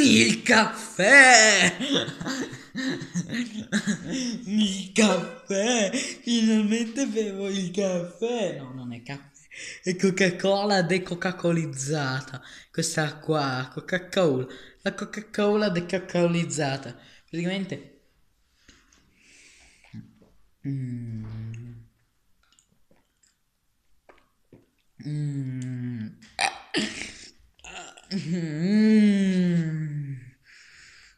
Il caffè! Il caffè! Finalmente bevo il caffè! No, non è caffè. È Coca-Cola decocacolizzata. Questa qua, Coca-Cola. La Coca-Cola decocacolizzata. Praticamente... Mm. Mm.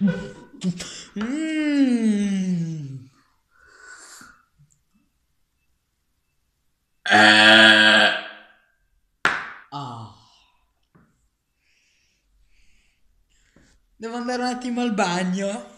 Mm. Eh. Oh. Devo andare un attimo al bagno.